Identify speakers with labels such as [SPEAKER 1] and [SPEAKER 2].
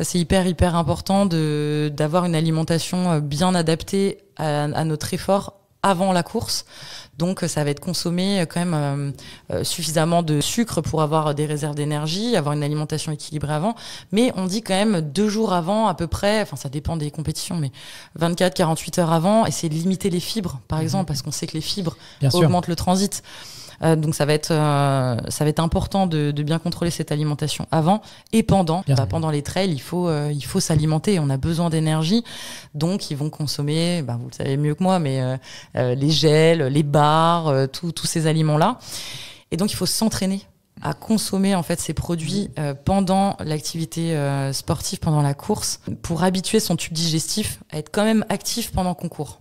[SPEAKER 1] Ça, c'est hyper, hyper important d'avoir une alimentation euh, bien adaptée à, notre effort avant la course. Donc euh, ça va être consommer euh, quand même suffisamment de sucre pour avoir des réserves d'énergie, avoir une alimentation équilibrée avant. Mais on dit quand même deux jours avant à peu près, enfin ça dépend des compétitions, mais 24-48 heures avant, essayer de limiter les fibres par mhm. exemple, parce qu'on sait que les fibres augmentent le transit. Euh, donc ça va être euh, important de, bien contrôler cette alimentation avant et pendant. Bah, pendant les trails, il faut euh, il faut s'alimenter. On a besoin d'énergie, donc ils vont consommer. Bah, vous le savez mieux que moi, mais les gels, les bars, tous ces aliments là. Et donc il faut s'entraîner à consommer en fait ces produits pendant l'activité sportive, pendant la course, pour habituer son tube digestif à être quand même actif pendant concours